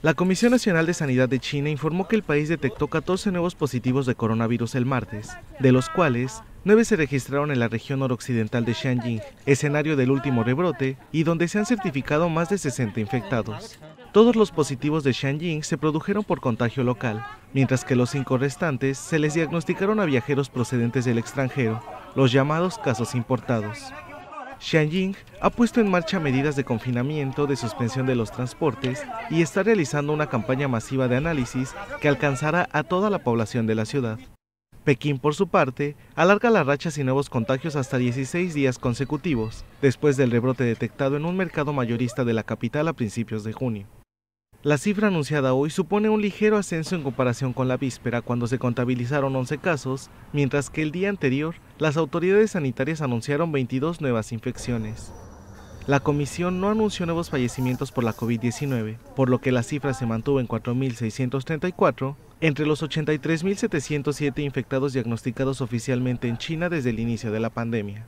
La Comisión Nacional de Sanidad de China informó que el país detectó 14 nuevos positivos de coronavirus el martes, de los cuales 9 se registraron en la región noroccidental de Xianjing, escenario del último rebrote y donde se han certificado más de 60 infectados. Todos los positivos de Xianjing se produjeron por contagio local, mientras que los cinco restantes se les diagnosticaron a viajeros procedentes del extranjero, los llamados casos importados. Xianjing ha puesto en marcha medidas de confinamiento, de suspensión de los transportes y está realizando una campaña masiva de análisis que alcanzará a toda la población de la ciudad. Pekín, por su parte, alarga las rachas y nuevos contagios hasta 16 días consecutivos, después del rebrote detectado en un mercado mayorista de la capital a principios de junio. La cifra anunciada hoy supone un ligero ascenso en comparación con la víspera cuando se contabilizaron 11 casos, mientras que el día anterior las autoridades sanitarias anunciaron 22 nuevas infecciones. La comisión no anunció nuevos fallecimientos por la COVID-19, por lo que la cifra se mantuvo en 4.634 entre los 83.707 infectados diagnosticados oficialmente en China desde el inicio de la pandemia.